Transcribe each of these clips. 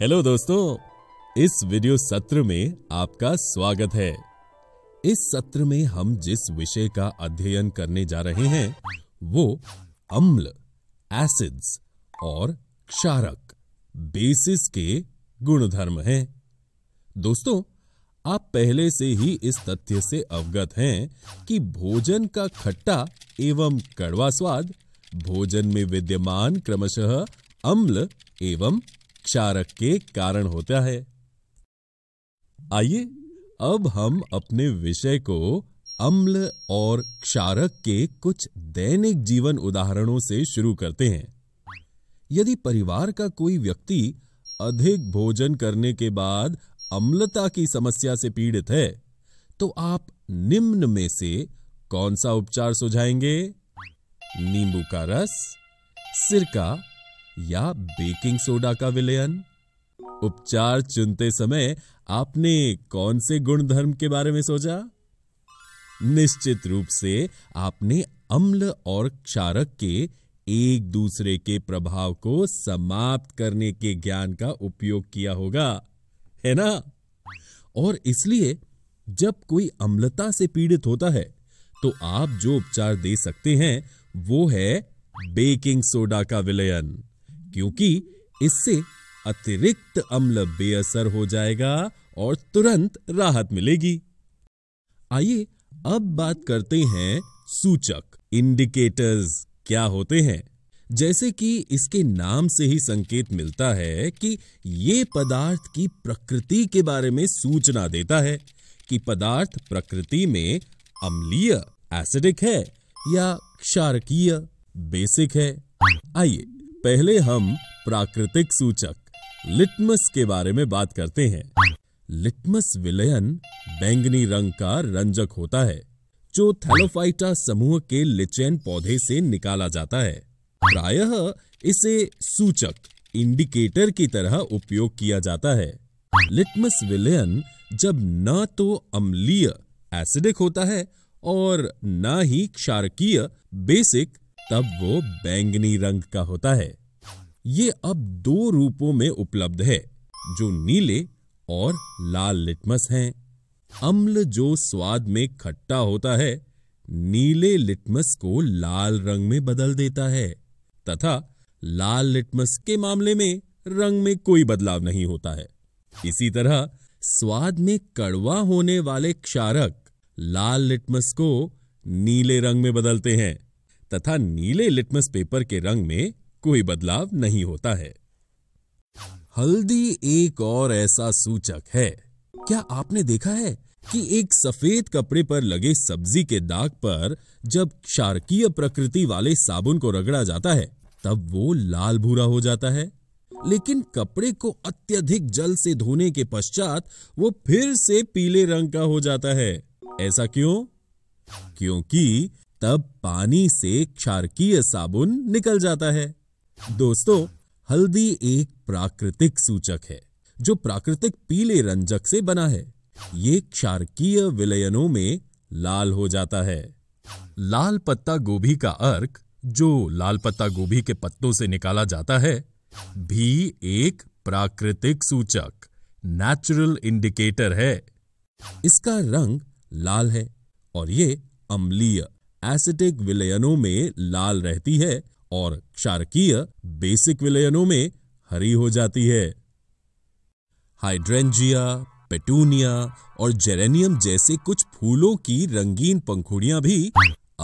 hello दोस्तों इस video सत्र में आपका स्वागत है इस सत्र में हम जिस विषय का अध्ययन करने जा रहे हैं वो अम्ल एसिड्स और क्षारक बेसिस के गुणधर्म हैं दोस्तों आप पहले से ही इस तथ्य से अवगत हैं कि भोजन का खट्टा एवं कड़वा स्वाद भोजन में विद्यमान क्रमशः अम्ल एवं चारक के कारण होता है आइए अब हम अपने विषय को अम्ल और क्षारक के कुछ दैनिक जीवन उदाहरणों से शुरू करते हैं यदि परिवार का कोई व्यक्ति अधिक भोजन करने के बाद अम्लता की समस्या से पीड़ित है तो आप निम्न में से कौन सा उपचार सुझाएंगे नींबू का रस सिरका या बेकिंग सोडा का विलयन उपचार चुनते समय आपने कौन से गुणधर्म के बारे में सोचा निश्चित रूप से आपने अम्ल और क्षारक के एक दूसरे के प्रभाव को समाप्त करने के ज्ञान का उपयोग किया होगा है ना और इसलिए जब कोई अम्लता से पीड़ित होता है तो आप जो उपचार दे सकते हैं वो है बेकिंग सोडा का विलयन क्योंकि इससे अतिरिक्त अम्ल बेअसर हो जाएगा और तुरंत राहत मिलेगी आइए अब बात करते हैं सूचक इंडिकेटर्स क्या होते हैं जैसे कि इसके नाम से ही संकेत मिलता है कि ये पदार्थ की प्रकृति के बारे में सूचना देता है कि पदार्थ प्रकृति में अम्लीय एसिडिक है या क्षारकीय बेसिक है आइए पहले हम प्राकृतिक सूचक लिटमस के बारे में बात करते हैं लिटमस विलयन बैंगनी रंग का रंजक होता है जो थैलोफाइटा समूह के लिचेन पौधे से निकाला जाता है प्रायः इसे सूचक इंडिकेटर की तरह उपयोग किया जाता है लिटमस विलयन जब ना तो अम्लीय एसिडिक होता है और ना ही क्षारकीय बेसिक तब वो बैंगनी रंग का होता है ये अब दो रूपों में उपलब्ध है जो नीले और लाल लिटमस हैं अम्ल जो स्वाद में खट्टा होता है नीले लिटमस को लाल रंग में बदल देता है तथा लाल लिटमस के मामले में रंग में कोई बदलाव नहीं होता है इसी तरह स्वाद में कड़वा होने वाले क्षारक लाल लिटमस को नीले रंग में बदलते हैं तथा नीले लिटमस पेपर के रंग में कोई बदलाव नहीं होता है हल्दी एक और ऐसा सूचक है क्या आपने देखा है कि एक सफेद कपड़े पर लगे सब्जी के दाग पर जब क्षारकीय प्रकृति वाले साबुन को रगड़ा जाता है तब वो लाल भूरा हो जाता है लेकिन कपड़े को अत्यधिक जल से धोने के पश्चात वो फिर से पीले रंग का हो जाता है ऐसा क्यों क्योंकि तब पानी से क्षारकीय साबुन निकल जाता है दोस्तों हल्दी एक प्राकृतिक सूचक है जो प्राकृतिक पीले रंजक से बना है ये क्षारकीय विलयनों में लाल हो जाता है लाल पत्ता गोभी का अर्क जो लाल पत्ता गोभी के पत्तों से निकाला जाता है भी एक प्राकृतिक सूचक नेचुरल इंडिकेटर है इसका रंग लाल है और ये अम्लीय एसिटिक विलयनों में लाल रहती है और क्षारकीय बेसिक विलयनों में हरी हो जाती है हाइड्रेंजिया पेटूनिया और जेरेनियम जैसे कुछ फूलों की रंगीन पंखुड़ियां भी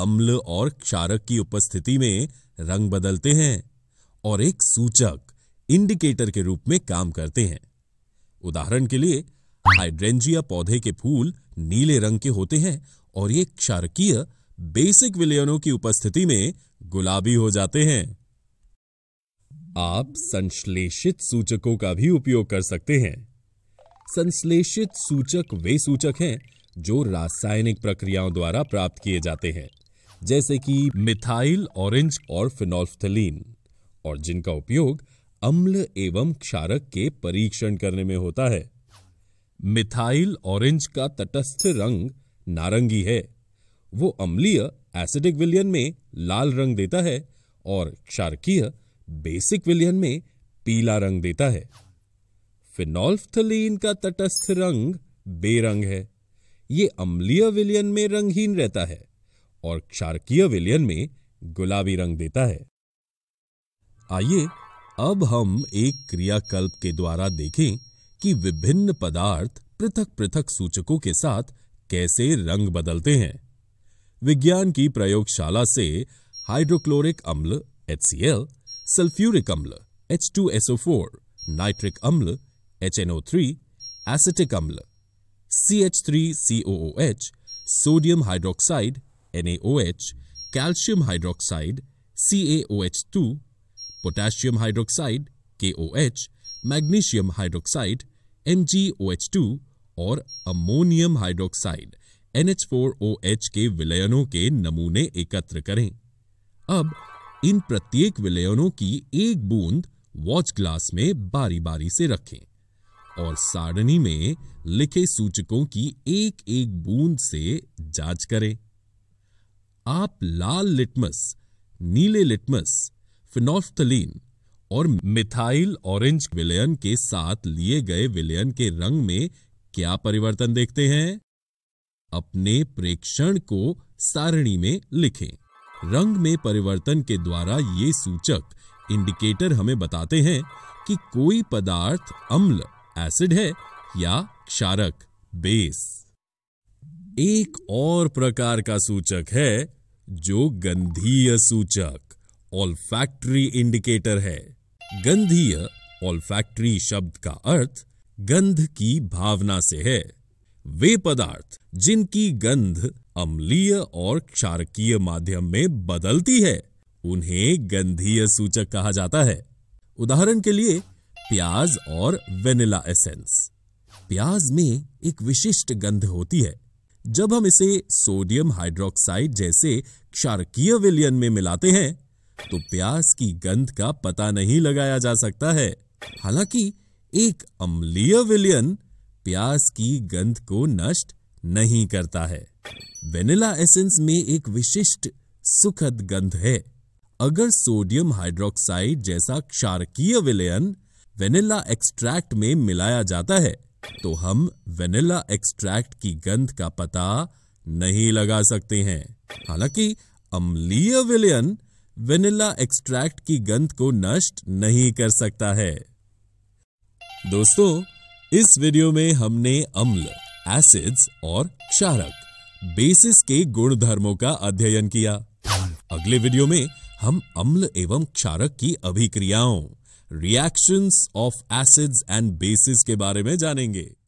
अम्ल और क्षारक की उपस्थिति में रंग बदलते हैं और एक सूचक इंडिकेटर के रूप में काम करते हैं उदाहरण के लिए हाइड्रेंजिया पौधे के फूल नीले रंग के होते हैं और ये क्षारकीय बेसिक विलयनों की उपस्थिति में गुलाबी हो जाते हैं आप संश्लेषित सूचकों का भी उपयोग कर सकते हैं संश्लेषित सूचक वे सूचक हैं जो रासायनिक प्रक्रियाओं द्वारा प्राप्त किए जाते हैं जैसे कि मिथाइल ऑरेंज और फिनोल्फथलीन और जिनका उपयोग अम्ल एवं क्षारक के परीक्षण करने में होता है मिथाइल ऑरेंज का तटस्थ रंग नारंगी है वो अम्लीय एसिडिक विलियन में लाल रंग देता है और क्षारकीय बेसिक विलियन में पीला रंग देता है फिनोल्फथलीन का तटस्थ रंग बेरंग है ये अम्लीय विलियन में रंगहीन रहता है और क्षारकीय विलियन में गुलाबी रंग देता है आइए अब हम एक क्रियाकल्प के द्वारा देखें कि विभिन्न पदार्थ पृथक पृथक सूचकों के साथ कैसे रंग बदलते हैं विज्ञान की प्रयोगशाला से हाइड्रोक्लोरिक अम्ल एच सल्फ्यूरिक अम्ल एच नाइट्रिक अम्ल एच एसिटिक अम्ल C C H three O H sodium hydroxide H calcium hydroxide C A O H two potassium hydroxide K O H magnesium hydroxide G O H two और ammonium hydroxide NH4OH के विलयनों के नमूने एकत्र करें अब इन प्रत्येक विलयनों की एक बूंद वॉच ग्लास में बारी बारी से रखें और सारणी में लिखे सूचकों की एक एक बूंद से जांच करें आप लाल लिटमस नीले लिटमस फिनोफ्थलीन और मिथाइल ऑरेंज विलयन के साथ लिए गए विलयन के रंग में क्या परिवर्तन देखते हैं अपने प्रेक्षण को सारणी में लिखें रंग में परिवर्तन के द्वारा ये सूचक इंडिकेटर हमें बताते हैं कि कोई पदार्थ अम्ल एसिड है या क्षारक बेस एक और प्रकार का सूचक है जो गंधीय सूचक ऑलफैक्ट्री इंडिकेटर है गंधीय ऑलफैक्ट्री शब्द का अर्थ गंध की भावना से है वे पदार्थ जिनकी गंध अम्लीय और क्षारकीय माध्यम में बदलती है उन्हें गंधीय सूचक कहा जाता है उदाहरण के लिए प्याज और वेनिला एसेंस प्याज में एक विशिष्ट गंध होती है जब हम इसे सोडियम हाइड्रोक्साइड जैसे क्षारकीय विलयन में मिलाते हैं तो प्याज की गंध का पता नहीं लगाया जा सकता है हालांकि एक अम्लीय विलयन प्यास की गंध को नष्ट नहीं करता है वेनिला एसेंस में एक विशिष्ट सुखद गंध है अगर सोडियम हाइड्रोक्साइड जैसा क्षारकीय विलयन वेनिला एक्सट्रैक्ट में मिलाया जाता है तो हम वेनिला एक्सट्रैक्ट की गंध का पता नहीं लगा सकते हैं हालांकि अम्लीय विलयन वेनिला एक्सट्रैक्ट की गंध को नष्ट नहीं कर सकता है दोस्तों इस वीडियो में हमने अम्ल एसिड्स और क्षारक बेसिस के गुणधर्मों का अध्ययन किया अगले वीडियो में हम अम्ल एवं क्षारक की अभिक्रियाओं reactions of acids and bases के बारे में जानेंगे